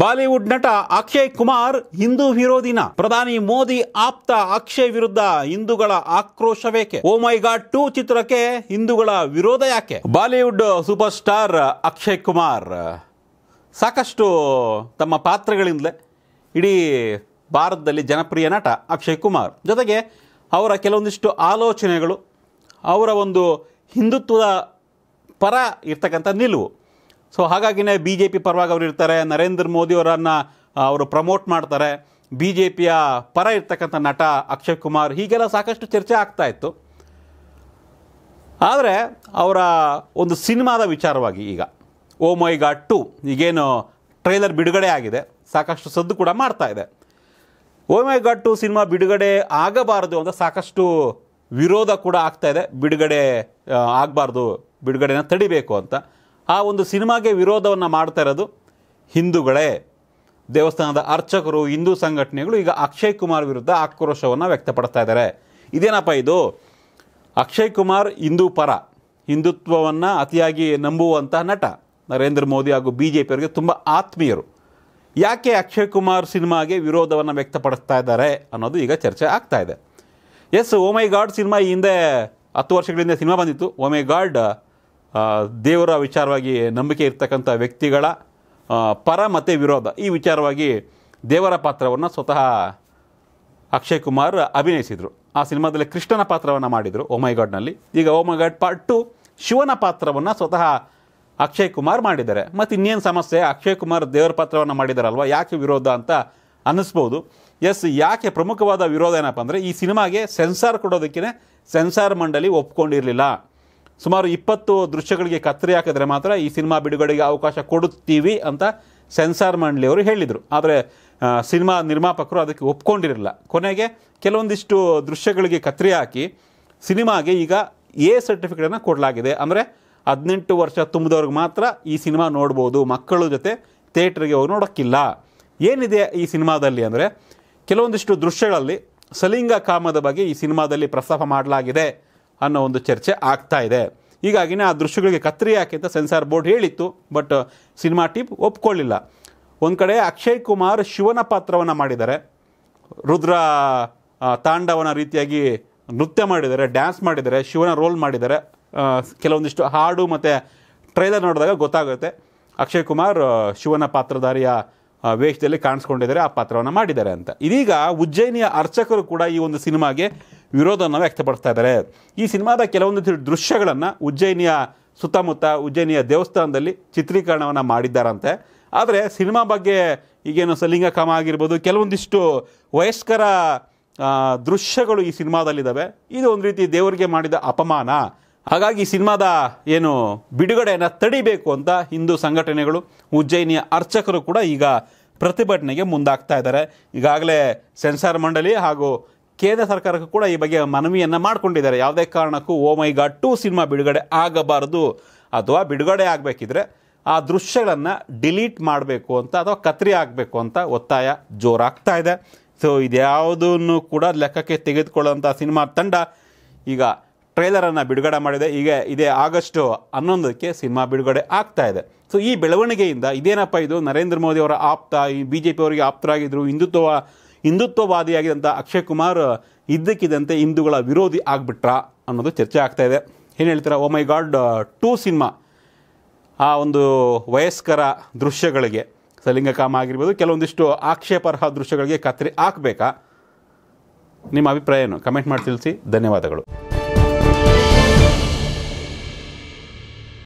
Bollywood ನಟ ಅಕ್ಷಯ್ ಕುಮಾರ್ ಹಿಂದೂ ವಿರೋಧಿನ ಪ್ರಧಾನಿ ಮೋದಿ ಆಪ್ತ ಅಕ್ಷಯ್ ವಿರುದ್ಧ ಹಿಂದೂಗಳ ಆಕ್ರೋಶವೇಕೆ ಓ ಮೈ ಗಾಡ್ ಟೂ ಚಿತ್ರಕ್ಕೆ ಹಿಂದೂಗಳ ವಿರೋಧ ಯಾಕೆ Bollywood superstar Akshay Kumar ಸಾಕಷ್ಟು ತಮ್ಮ ಪಾತ್ರಗಳಿಂದಲೇ ಇಡೀ ಭಾರತದಲ್ಲಿ ಜನಪ್ರಿಯ ನಟ ಅಕ್ಷಯ್ ಕುಮಾರ್ ಜೊತೆಗೆ ಅವರ ಕೆಲವೊಂದಿಷ್ಟು ಆಲೋಚನೆಗಳು ಅವರ ಒಂದು ಹಿಂದುತ್ವದ ಪರ ಇರ್ತಕ್ಕಂಥ ನಿಲುವು ಸೊ ಹಾಗಾಗಿನೇ ಬಿ ಜೆ ಪಿ ಪರವಾಗಿ ಅವರು ಇರ್ತಾರೆ ನರೇಂದ್ರ ಮೋದಿಯವರನ್ನು ಅವರು ಪ್ರಮೋಟ್ ಮಾಡ್ತಾರೆ ಬಿ ಜೆ ಪಿಯ ಪರ ಇರ್ತಕ್ಕಂಥ ನಟ ಅಕ್ಷಯ್ ಕುಮಾರ್ ಹೀಗೆಲ್ಲ ಸಾಕಷ್ಟು ಚರ್ಚೆ ಆಗ್ತಾ ಇತ್ತು ಆದರೆ ಅವರ ಒಂದು ಸಿನಿಮಾದ ವಿಚಾರವಾಗಿ ಈಗ ಓ ಮೈ ಗಾಡ್ ಟು ಈಗೇನು ಟ್ರೈಲರ್ ಬಿಡುಗಡೆ ಆಗಿದೆ ಸಾಕಷ್ಟು ಸದ್ದು ಕೂಡ ಮಾಡ್ತಾ ಇದೆ oh my God two cinema ಬಿಡುಗಡೆ ಆಗಬಾರದು ಅಂತ ಸಾಕಷ್ಟು ವಿರೋಧ ಕೂಡ ಆಗ್ತಾ ಇದೆ ಬಿಡುಗಡೆ ಆಗಬಾರ್ದು ಬಿಡುಗಡೆನ ತಡಿಬೇಕು ಅಂತ ಆ ಒಂದು ಸಿನಿಮಾಗೆ ವಿರೋಧವನ್ನು ಮಾಡ್ತಾ ಇರೋದು ಹಿಂದೂಗಳೇ ದೇವಸ್ಥಾನದ ಅರ್ಚಕರು ಹಿಂದೂ ಸಂಘಟನೆಗಳು ಈಗ ಅಕ್ಷಯ್ ಕುಮಾರ್ ವಿರುದ್ಧ ಆಕ್ರೋಶವನ್ನು ವ್ಯಕ್ತಪಡಿಸ್ತಾ ಇದ್ದಾರೆ ಇದೇನಪ್ಪ ಇದು ಅಕ್ಷಯ್ ಕುಮಾರ್ ಹಿಂದೂ ಪರ ಹಿಂದುತ್ವವನ್ನು ಅತಿಯಾಗಿ ನಂಬುವಂತಹ ನಟ ನರೇಂದ್ರ ಮೋದಿ ಹಾಗೂ ಬಿ ಜೆ ಪಿಯವರಿಗೆ ತುಂಬ ಆತ್ಮೀಯರು ಯಾಕೆ ಅಕ್ಷಯ್ ಕುಮಾರ್ ಸಿನಿಮಾಗೆ ವಿರೋಧವನ್ನು ವ್ಯಕ್ತಪಡಿಸ್ತಾ ಇದ್ದಾರೆ ಅನ್ನೋದು ಈಗ ಚರ್ಚೆ ಆಗ್ತಾ ಇದೆ ಎಸ್ ಓಮೈ ಗಾಡ್ ಸಿನಿಮಾ ಈ ಹಿಂದೆ ಹತ್ತು ವರ್ಷಗಳಿಂದ ಸಿನಿಮಾ ಬಂದಿತ್ತು ಓಮೈ ಗಾಡ್ ದೇವರ ವಿಚಾರವಾಗಿ ನಂಬಿಕೆ ಇರ್ತಕ್ಕಂಥ ವ್ಯಕ್ತಿಗಳ ಪರ ಮತ್ತು ವಿರೋಧ ಈ ವಿಚಾರವಾಗಿ ದೇವರ ಪಾತ್ರವನ್ನು ಸ್ವತಃ ಅಕ್ಷಯ್ ಕುಮಾರ್ ಅಭಿನಯಿಸಿದರು ಆ ಸಿನಿಮಾದಲ್ಲಿ ಕೃಷ್ಣನ ಪಾತ್ರವನ್ನು ಮಾಡಿದರು ಓಮೈಗಾಡ್ನಲ್ಲಿ ಈಗ ಓಮೈಗಾಡ್ ಪಾರ್ಟ್ ಟು ಶಿವನ ಪಾತ್ರವನ್ನು ಸ್ವತಃ ಅಕ್ಷಯ್ ಕುಮಾರ್ ಮಾಡಿದ್ದಾರೆ ಮತ್ತು ಇನ್ನೇನು ಸಮಸ್ಯೆ ಅಕ್ಷಯ್ ಕುಮಾರ್ ದೇವರ ಪಾತ್ರವನ್ನು ಮಾಡಿದಾರಲ್ವ ಯಾಕೆ ವಿರೋಧ ಅಂತ ಅನ್ನಿಸ್ಬೋದು ಎಸ್ ಯಾಕೆ ಪ್ರಮುಖವಾದ ವಿರೋಧ ಏನಪ್ಪ ಅಂದರೆ ಈ ಸಿನಿಮಾಗೆ ಸೆನ್ಸಾರ್ ಕೊಡೋದಕ್ಕೇ ಸೆನ್ಸಾರ್ ಮಂಡಳಿ ಒಪ್ಕೊಂಡಿರಲಿಲ್ಲ ಸುಮಾರು ಇಪ್ಪತ್ತು ದೃಶ್ಯಗಳಿಗೆ ಕತ್ತರಿ ಹಾಕಿದ್ರೆ ಮಾತ್ರ ಈ ಸಿನಿಮಾ ಬಿಡುಗಡೆಗೆ ಅವಕಾಶ ಕೊಡುತ್ತೀವಿ ಅಂತ ಸೆನ್ಸಾರ್ ಮಂಡಳಿಯವರು ಅವರು ಹೇಳಿದರು ಆದರೆ ಸಿನಿಮಾ ನಿರ್ಮಾಪಕರು ಅದಕ್ಕೆ ಒಪ್ಕೊಂಡಿರಲಿಲ್ಲ ಕೊನೆಗೆ ಕೆಲವೊಂದಿಷ್ಟು ದೃಶ್ಯಗಳಿಗೆ ಕತ್ತರಿ ಹಾಕಿ ಸಿನಿಮಾಗೆ ಈಗ ಎ ಸರ್ಟಿಫಿಕೇಟನ್ನು ಕೊಡಲಾಗಿದೆ ಅಂದರೆ ಹದಿನೆಂಟು ವರ್ಷ ತುಂಬಿದವ್ರಿಗೆ ಮಾತ್ರ ಈ ಸಿನಿಮಾ ನೋಡ್ಬೋದು ಮಕ್ಕಳ ಜೊತೆ ಥಿಯೇಟ್ರಿಗೆ ಹೋಗಿ ನೋಡೋಕ್ಕಿಲ್ಲ ಏನಿದೆ ಈ ಸಿನಿಮಾದಲ್ಲಿ ಅಂದರೆ ಕೆಲವೊಂದಿಷ್ಟು ದೃಶ್ಯಗಳಲ್ಲಿ ಸಲಿಂಗ ಕಾಮದ ಬಗ್ಗೆ ಈ ಸಿನಿಮಾದಲ್ಲಿ ಪ್ರಸ್ತಾಪ ಮಾಡಲಾಗಿದೆ ಅನ್ನೋ ಒಂದು ಚರ್ಚೆ ಆಗ್ತಾ ಇದೆ ಹೀಗಾಗಿನೇ ಆ ದೃಶ್ಯಗಳಿಗೆ ಕತ್ತರಿ ಯಾಕೆ ಅಂತ ಸೆನ್ಸಾರ್ ಬೋರ್ಡ್ ಹೇಳಿತ್ತು ಬಟ್ ಸಿನಿಮಾ ಟಿಪ್ ಒಪ್ಕೊಳ್ಳಿಲ್ಲ ಒಂದು ಕಡೆ ಅಕ್ಷಯ್ ಕುಮಾರ್ ಶಿವನ ಪಾತ್ರವನ್ನು ಮಾಡಿದ್ದಾರೆ ರುದ್ರ ತಾಂಡವನ ರೀತಿಯಾಗಿ ನೃತ್ಯ ಮಾಡಿದ್ದಾರೆ ಡ್ಯಾನ್ಸ್ ಮಾಡಿದ್ದಾರೆ ಶಿವನ ರೋಲ್ ಮಾಡಿದ್ದಾರೆ ಕೆಲವೊಂದಿಷ್ಟು ಹಾಡು ಮತ್ತು ಟ್ರೈಲರ್ ನೋಡಿದಾಗ ಗೊತ್ತಾಗುತ್ತೆ ಅಕ್ಷಯ್ ಕುಮಾರ್ ಶಿವನ ಪಾತ್ರಧಾರಿಯ ವೇಷದಲ್ಲಿ ಕಾಣಿಸ್ಕೊಂಡಿದ್ದಾರೆ ಆ ಪಾತ್ರವನ್ನು ಮಾಡಿದ್ದಾರೆ ಅಂತ ಇದೀಗ ಉಜ್ಜಯಿನಿಯ ಅರ್ಚಕರು ಕೂಡ ಈ ಒಂದು ಸಿನಿಮಾಗೆ ವಿರೋಧವನ್ನು ವ್ಯಕ್ತಪಡಿಸ್ತಾ ಇದ್ದಾರೆ ಈ ಸಿನಿಮಾದ ಕೆಲವೊಂದು ದೃಶ್ಯಗಳನ್ನು ಉಜ್ಜಯಿನಿಯ ಸುತ್ತಮುತ್ತ ಉಜ್ಜಯಿನಿಯ ದೇವಸ್ಥಾನದಲ್ಲಿ ಚಿತ್ರೀಕರಣವನ್ನು ಮಾಡಿದ್ದಾರಂತೆ ಆದರೆ ಸಿನಿಮಾ ಬಗ್ಗೆ ಈಗೇನು ಕ್ರಮ ಆಗಿರ್ಬೋದು ಕೆಲವೊಂದಿಷ್ಟು ವಯಸ್ಕರ ದೃಶ್ಯಗಳು ಈ ಸಿನಿಮಾದಲ್ಲಿದ್ದಾವೆ ಇದು ಒಂದು ರೀತಿ ದೇವರಿಗೆ ಮಾಡಿದ ಅಪಮಾನ ಹಾಗಾಗಿ ಸಿನಿಮಾದ ಏನು ಬಿಡುಗಡೆಯನ್ನು ತಡಿಬೇಕು ಅಂತ ಹಿಂದೂ ಸಂಘಟನೆಗಳು ಉಜ್ಜಯಿನಿಯ ಅರ್ಚಕರು ಕೂಡ ಈಗ ಪ್ರತಿಭಟನೆಗೆ ಮುಂದಾಗ್ತಾ ಇದ್ದಾರೆ ಈಗಾಗಲೇ ಸೆನ್ಸಾರ್ ಮಂಡಳಿ ಹಾಗೂ ಕೇಂದ್ರ ಸರ್ಕಾರಕ್ಕೂ ಕೂಡ ಈ ಬಗ್ಗೆ ಮನವಿಯನ್ನು ಮಾಡಿಕೊಂಡಿದ್ದಾರೆ ಯಾವುದೇ ಕಾರಣಕ್ಕೂ oh my God two cinema ಬಿಡುಗಡೆ ಆಗಬಾರದು ಅಥವಾ ಬಿಡುಗಡೆ ಆಗಬೇಕಿದ್ರೆ ಆ ದೃಶ್ಯಗಳನ್ನು ಡಿಲೀಟ್ ಮಾಡಬೇಕು ಅಂತ ಅಥವಾ ಕತ್ರಿ ಆಗಬೇಕು ಅಂತ ಒತ್ತಾಯ ಜೋರಾಗ್ತಾ ಇದೆ ಸೊ ಇದ್ಯಾವುದನ್ನು ಕೂಡ ಲೆಕ್ಕಕ್ಕೆ ತೆಗೆದುಕೊಳ್ಳುವಂಥ ಸಿನಿಮಾ ತಂಡ ಈಗ ಟ್ರೈಲರನ್ನು ಬಿಡುಗಡೆ ಮಾಡಿದೆ ಈಗ ಇದೇ ಆಗಸ್ಟು ಹನ್ನೊಂದಕ್ಕೆ ಸಿನಿಮಾ ಬಿಡುಗಡೆ ಆಗ್ತಾ ಇದೆ ಸೊ ಈ ಬೆಳವಣಿಗೆಯಿಂದ ಇದೇನಪ್ಪ ಇದು ನರೇಂದ್ರ ಮೋದಿ ಅವರ ಆಪ್ತ ಈ ಬಿ ಜೆ ಪಿ ಅವರಿಗೆ ಆಪ್ತರಾಗಿದ್ದರು ಹಿಂದುತ್ವ ಹಿಂದುತ್ವವಾದಿಯಾಗಿದ್ದಂಥ ಅಕ್ಷಯ್ ಕುಮಾರ್ ಇದ್ದಕ್ಕಿದ್ದಂತೆ ಹಿಂದೂಗಳ ವಿರೋಧಿ ಆಗ್ಬಿಟ್ರಾ ಅನ್ನೋದು ಚರ್ಚೆ ಆಗ್ತಾ ಇದೆ ಏನು ಹೇಳ್ತೀರಾ oh my God two cinema ಆ ಒಂದು ವಯಸ್ಕರ ದೃಶ್ಯಗಳಿಗೆ ಸಲಿಂಗಕಾಮ ಆಗಿರ್ಬೋದು ಕೆಲವೊಂದಿಷ್ಟು ಆಕ್ಷೇಪಾರ್ಹ ದೃಶ್ಯಗಳಿಗೆ ಕತ್ತರಿ ಹಾಕಬೇಕಾ ನಿಮ್ಮ ಅಭಿಪ್ರಾಯ ಏನು ಕಮೆಂಟ್ ಮಾಡಿ ತಿಳಿಸಿ ಧನ್ಯವಾದಗಳು